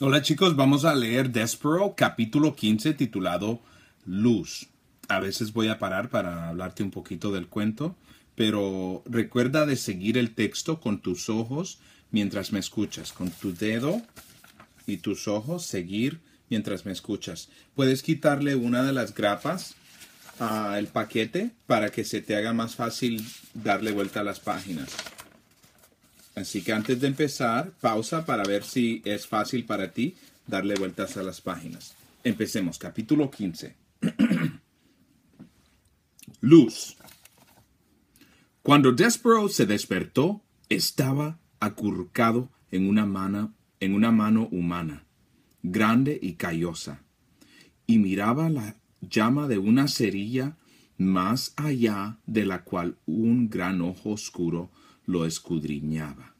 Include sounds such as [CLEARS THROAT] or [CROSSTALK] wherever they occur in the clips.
Hola chicos, vamos a leer Despero capítulo 15 titulado Luz. A veces voy a parar para hablarte un poquito del cuento, pero recuerda de seguir el texto con tus ojos mientras me escuchas, con tu dedo y tus ojos, seguir mientras me escuchas. Puedes quitarle una de las grapas al paquete para que se te haga más fácil darle vuelta a las páginas. Así que antes de empezar, pausa para ver si es fácil para ti darle vueltas a las páginas. Empecemos, capítulo 15. [CLEARS THROAT] Luz. Cuando Despero se despertó, estaba acurrucado en una, mano, en una mano humana, grande y callosa, y miraba la llama de una cerilla más allá de la cual un gran ojo oscuro lo escudriñaba.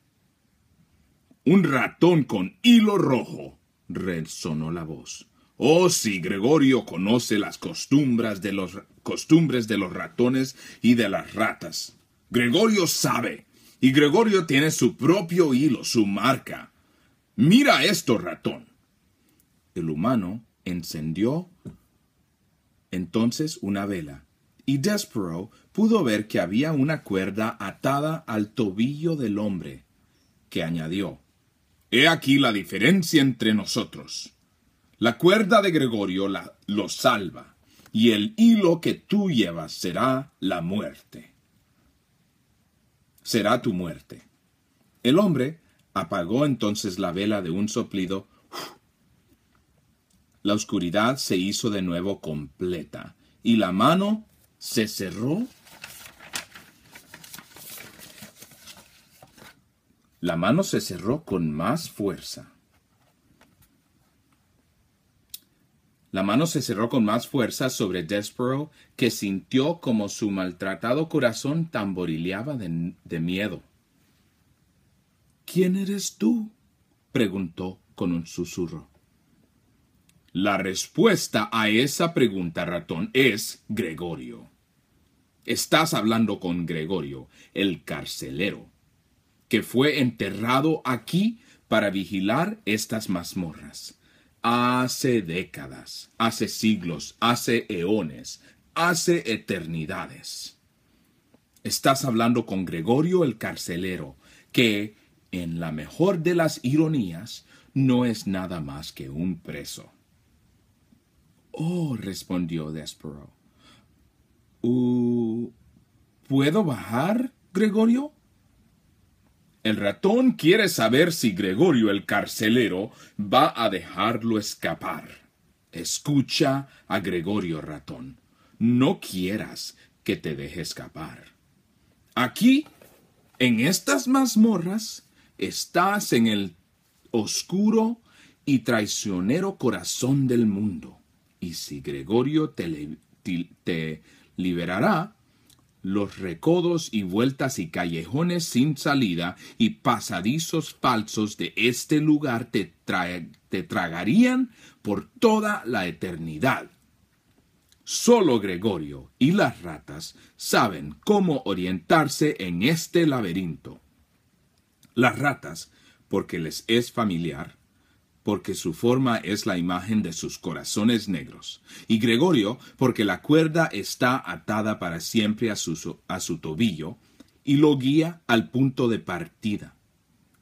Un ratón con hilo rojo, resonó la voz. Oh, sí, Gregorio conoce las costumbres de los, costumbres de los ratones y de las ratas. Gregorio sabe, y Gregorio tiene su propio hilo, su marca. Mira esto, ratón. El humano encendió entonces una vela, y Despero pudo ver que había una cuerda atada al tobillo del hombre, que añadió He aquí la diferencia entre nosotros. La cuerda de Gregorio la, lo salva, y el hilo que tú llevas será la muerte. Será tu muerte. El hombre apagó entonces la vela de un soplido. La oscuridad se hizo de nuevo completa, y la mano se cerró La mano se cerró con más fuerza. La mano se cerró con más fuerza sobre Despero, que sintió como su maltratado corazón tamborileaba de, de miedo. ¿Quién eres tú? preguntó con un susurro. La respuesta a esa pregunta, ratón, es Gregorio. Estás hablando con Gregorio, el carcelero, que fue enterrado aquí para vigilar estas mazmorras. Hace décadas, hace siglos, hace eones, hace eternidades. Estás hablando con Gregorio el carcelero, que, en la mejor de las ironías, no es nada más que un preso. Oh, respondió Despero. Uh, ¿Puedo bajar, Gregorio? El ratón quiere saber si Gregorio el carcelero va a dejarlo escapar. Escucha a Gregorio ratón. No quieras que te deje escapar. Aquí, en estas mazmorras, estás en el oscuro y traicionero corazón del mundo. Y si Gregorio te, liberará, los recodos y vueltas y callejones sin salida y pasadizos falsos de este lugar te, tragarían por toda la eternidad. Solo Gregorio y las ratas saben cómo orientarse en este laberinto. Las ratas, porque les es familiar, porque su forma es la imagen de sus corazones negros, y Gregorio, porque la cuerda está atada para siempre a su, tobillo, y lo guía al punto de partida.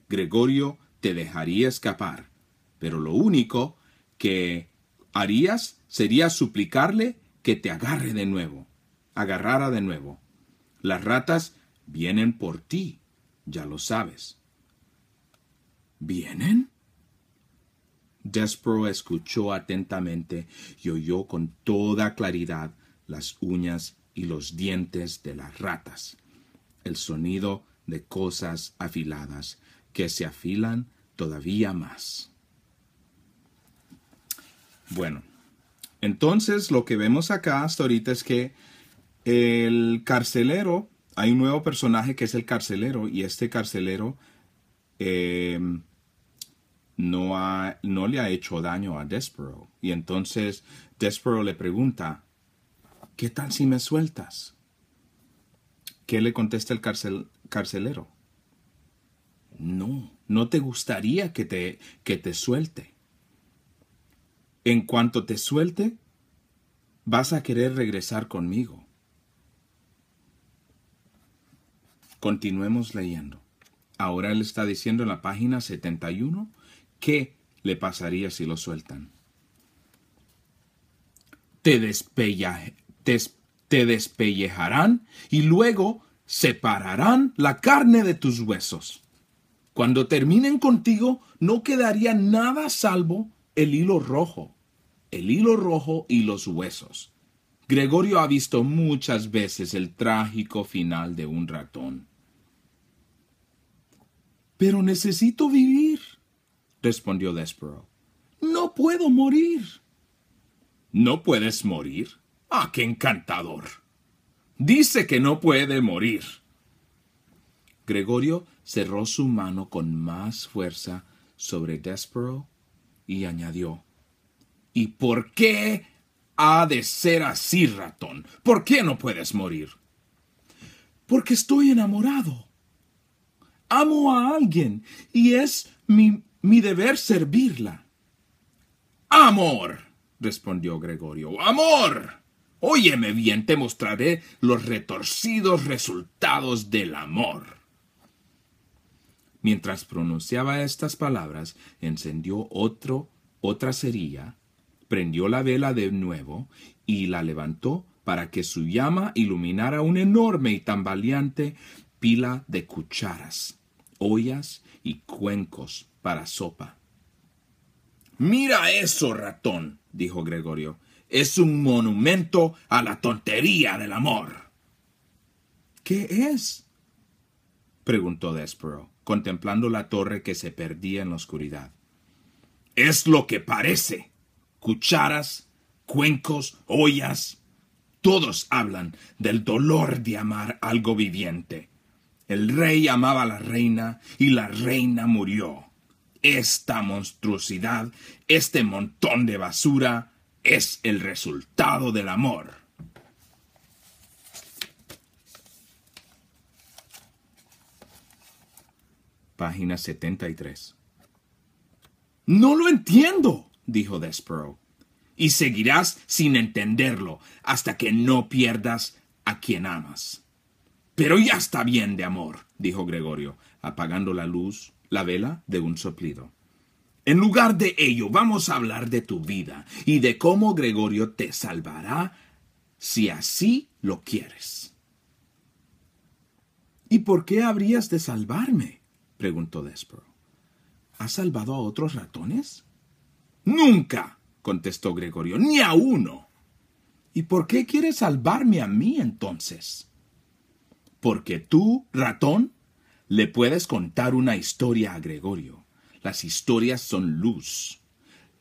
Gregorio te dejaría escapar, pero lo único que harías sería suplicarle que te agarre de nuevo, agarrara de nuevo. Las ratas vienen por ti, ya lo sabes. ¿Vienen? Despro escuchó atentamente y oyó con toda claridad las uñas y los dientes de las ratas, el sonido de cosas afiladas que se afilan todavía más. Bueno, entonces lo que vemos acá hasta ahorita es que el carcelero, hay un nuevo personaje que es el carcelero y este carcelero eh, no, ha, no le ha hecho daño a Despero. Y entonces Despero le pregunta, ¿qué tal si me sueltas? ¿Qué le contesta el carcelero? No, no te gustaría que te, que te suelte. En cuanto te suelte, vas a querer regresar conmigo. Continuemos leyendo. Ahora él está diciendo en la página 71 ¿Qué le pasaría si lo sueltan? Te, despellejarán y luego separarán la carne de tus huesos. Cuando terminen contigo, no quedaría nada salvo el hilo rojo, el hilo rojo y los huesos. Gregorio ha visto muchas veces el trágico final de un ratón. Pero necesito vivir respondió Despero. No puedo morir. ¿No puedes morir? ¡Ah, qué encantador! Dice que no puede morir. Gregorio cerró su mano con más fuerza sobre Despero y añadió ¿Y por qué ha de ser así, ratón? ¿Por qué no puedes morir? Porque estoy enamorado. Amo a alguien y es mi mi deber servirla. Amor, respondió Gregorio, amor. Óyeme bien, te mostraré los retorcidos resultados del amor. Mientras pronunciaba estas palabras, encendió otro, otra cerilla, prendió la vela de nuevo y la levantó para que su llama iluminara una enorme y tan tambaleante pila de cucharas, ollas y cuencos para sopa. Mira eso, ratón, dijo Gregorio. Es un monumento a la tontería del amor. ¿Qué es? preguntó Despero, contemplando la torre que se perdía en la oscuridad. Es lo que parece. Cucharas, cuencos, ollas. Todos hablan del dolor de amar algo viviente. El rey amaba a la reina y la reina murió esta monstruosidad, este montón de basura, es el resultado del amor. Página 73. No lo entiendo, dijo Despero. Y seguirás sin entenderlo hasta que no pierdas a quien amas. Pero ya está bien de amor, dijo Gregorio, apagando la luz la vela de un soplido. En lugar de ello, vamos a hablar de tu vida y de cómo Gregorio te salvará si así lo quieres. ¿Y por qué habrías de salvarme? preguntó Despro. ¿Has salvado a otros ratones? Nunca, contestó Gregorio, ni a uno. ¿Y por qué quieres salvarme a mí entonces? Porque tú, ratón, le puedes contar una historia a Gregorio. Las historias son luz.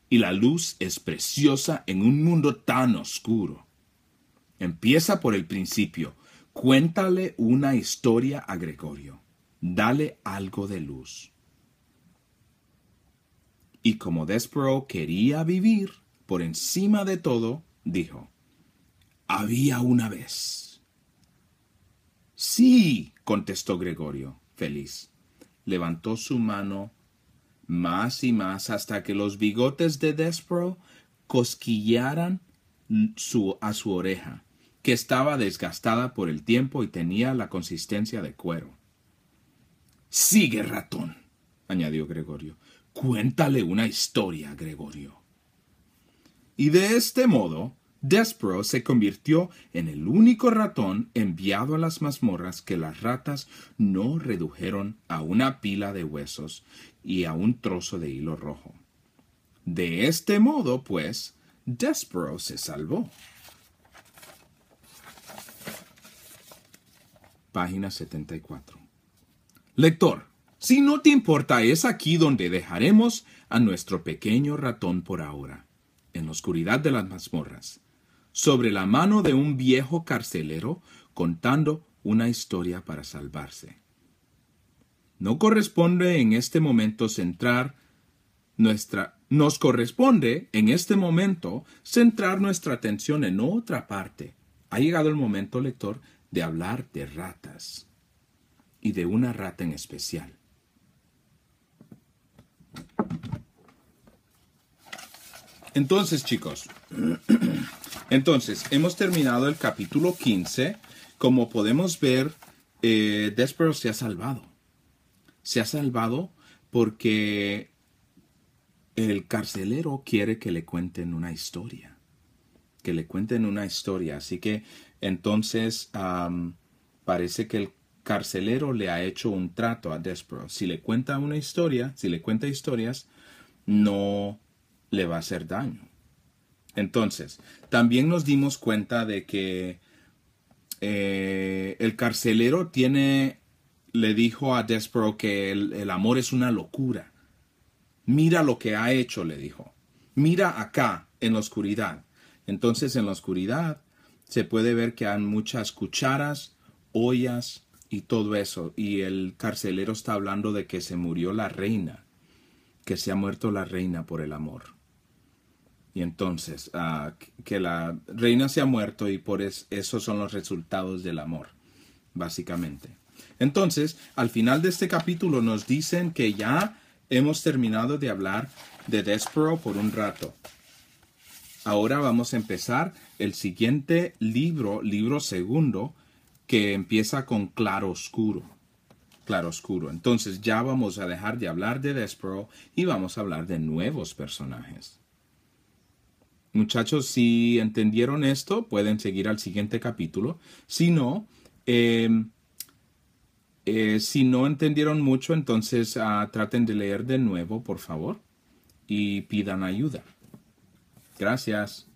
Y la luz es preciosa en un mundo tan oscuro. Empieza por el principio. Cuéntale una historia a Gregorio. Dale algo de luz. Y como Despero quería vivir por encima de todo, dijo, había una vez. Sí, contestó Gregorio feliz. Levantó su mano más y más hasta que los bigotes de Despro cosquillaran a su oreja, que estaba desgastada por el tiempo y tenía la consistencia de cuero. Sigue, ratón, añadió Gregorio. Cuéntale una historia, Gregorio. Y de este modo, Despro se convirtió en el único ratón enviado a las mazmorras que las ratas no redujeron a una pila de huesos y a un trozo de hilo rojo. De este modo, pues, Despro se salvó. Página 74. Lector, si no te importa, es aquí donde dejaremos a nuestro pequeño ratón por ahora, en la oscuridad de las mazmorras sobre la mano de un viejo carcelero contando una historia para salvarse. No corresponde en este momento centrar nuestra nos corresponde en este momento centrar nuestra atención en otra parte. Ha llegado el momento, lector, de hablar de ratas y de una rata en especial. Entonces, chicos, [CLEARS THROAT] Entonces, hemos terminado el capítulo 15. Como podemos ver, eh, se ha salvado. Se ha salvado porque el carcelero quiere que le cuenten una historia. Que le cuenten una historia. Así que entonces parece que el carcelero le ha hecho un trato a Despero. Si le cuenta una historia, si le cuenta historias, no le va a hacer daño. Entonces, también nos dimos cuenta de que eh, el carcelero tiene, le dijo a Despro que el amor es una locura. Mira lo que ha hecho, le dijo. Mira acá, en la oscuridad. Entonces, en la oscuridad se puede ver que hay muchas cucharas, ollas y todo eso. Y el carcelero está hablando de que se murió la reina, que se ha muerto la reina por el amor. Y entonces, ah, que la reina se ha muerto y por eso esos son los resultados del amor, básicamente. Entonces, al final de este capítulo nos dicen que ya hemos terminado de hablar de Despero por un rato. Ahora vamos a empezar el siguiente libro, libro segundo, que empieza con Claro Oscuro. Claro Oscuro. Entonces ya vamos a dejar de hablar de Despero y vamos a hablar de nuevos personajes. Muchachos, si entendieron esto, pueden seguir al siguiente capítulo. Si no, em, eh, si no entendieron mucho, entonces ah, traten de leer de nuevo, por favor, y pidan ayuda. Gracias.